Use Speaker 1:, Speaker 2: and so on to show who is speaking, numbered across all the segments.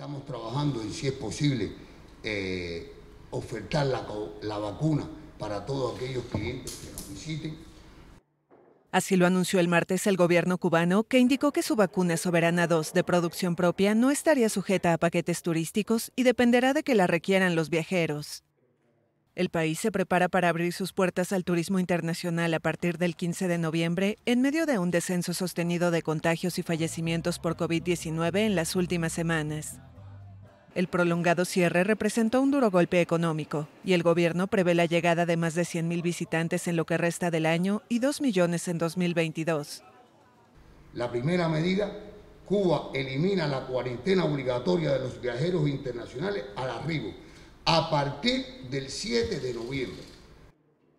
Speaker 1: Estamos trabajando en si es posible eh, ofertar la, la vacuna para todos aquellos clientes que nos visiten.
Speaker 2: Así lo anunció el martes el gobierno cubano, que indicó que su vacuna Soberana 2 de producción propia no estaría sujeta a paquetes turísticos y dependerá de que la requieran los viajeros. El país se prepara para abrir sus puertas al turismo internacional a partir del 15 de noviembre, en medio de un descenso sostenido de contagios y fallecimientos por COVID-19 en las últimas semanas. El prolongado cierre representó un duro golpe económico y el gobierno prevé la llegada de más de 100.000 visitantes en lo que resta del año y 2 millones en 2022.
Speaker 1: La primera medida, Cuba elimina la cuarentena obligatoria de los viajeros internacionales al arribo a partir del 7 de noviembre.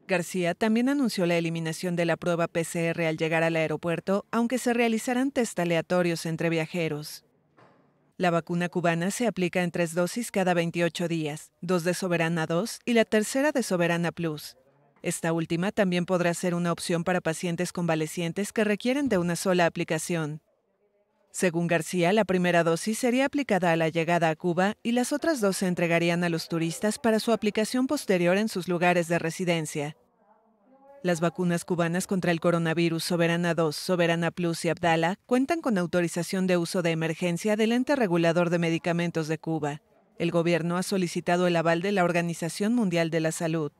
Speaker 2: García también anunció la eliminación de la prueba PCR al llegar al aeropuerto, aunque se realizarán test aleatorios entre viajeros. La vacuna cubana se aplica en tres dosis cada 28 días, dos de Soberana 2 y la tercera de Soberana Plus. Esta última también podrá ser una opción para pacientes convalecientes que requieren de una sola aplicación. Según García, la primera dosis sería aplicada a la llegada a Cuba y las otras dos se entregarían a los turistas para su aplicación posterior en sus lugares de residencia. Las vacunas cubanas contra el coronavirus Soberana 2, Soberana Plus y Abdala cuentan con autorización de uso de emergencia del ente regulador de medicamentos de Cuba. El gobierno ha solicitado el aval de la Organización Mundial de la Salud.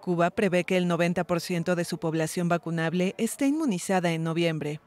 Speaker 2: Cuba prevé que el 90% de su población vacunable esté inmunizada en noviembre,